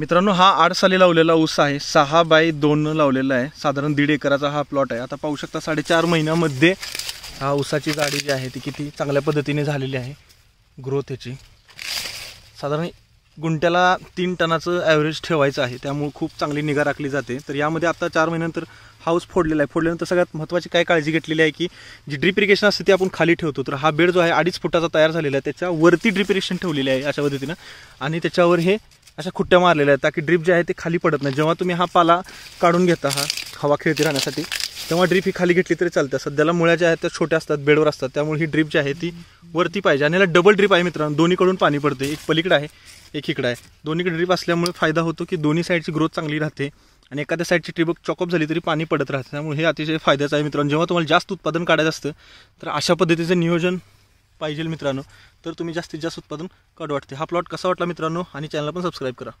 मित्रांनो हा आठ साली लावलेला ऊस आहे सहा बाय दोन लावलेला आहे साधारण दीड एकराचा हा प्लॉट आहे आता पाहू शकता साडेचार महिन्यामध्ये हा ऊसाची गाडी जी आहे ती किती चांगल्या पद्धतीने झालेली आहे ग्रोथ याची साधारण गुंट्याला तीन टनाचं ॲव्हरेज ठेवायचं आहे त्यामुळे खूप चांगली निगा राखली जाते तर यामध्ये आता चार महिन्यानंतर हाऊस फोडलेला आहे फोडल्यानंतर सगळ्यात महत्त्वाची काय काळजी घेतलेली आहे की जी ड्रिप इरिगेशन असते ती आपण खाली ठेवतो तर हा बेड जो आहे अडीच फुटाचा तयार झालेला आहे त्याच्यावरती ड्रिप इरिगेशन ठेवलेली आहे अशा पद्धतीनं आणि त्याच्यावर हे अशा खुट्ट्या मारलेल्या आहेत ताकी ड्रीप जे आहे ते खाली पडत नाही जेव्हा तुम्ही हा पाला काढून घेता हा हवा खेळती राहण्यासाठी तेव्हा ड्रीप ही खाली घेतली तरी चालते सध्याला मुळ्या ज्या आहेत त्या छोट्या असतात बेडवर असतात त्यामुळे ही ड्रीप जी आहे ती वरती पाहिजे आणि याला डबल ड्रीप आहे मित्रांनो दोन्हीकडून पाणी पडते एक पलीकडे आहे एक इकडं आहे दोन्हीकडे ड्रीप असल्यामुळे फायदा होतो की दोन्ही साईडची ग्रोथ चांगली राहते आणि एखाद्या साईडची ट्रीप चॉकअप झाली तरी पाणी पडत राहते त्यामुळे हे अतिशय फायद्याचं आहे मित्रांनो जेव्हा तुम्हाला जास्त उत्पादन काढायचं असतं तर अशा पद्धतीचं नियोजन पाहिजे मित्रांनो तर तुम्ही जास्तीत जास्त उत्पादन काढू वाटते हा प्लॉट कसा वाटला मित्रांनो आणि चॅनल पण सबस्क्राईब करा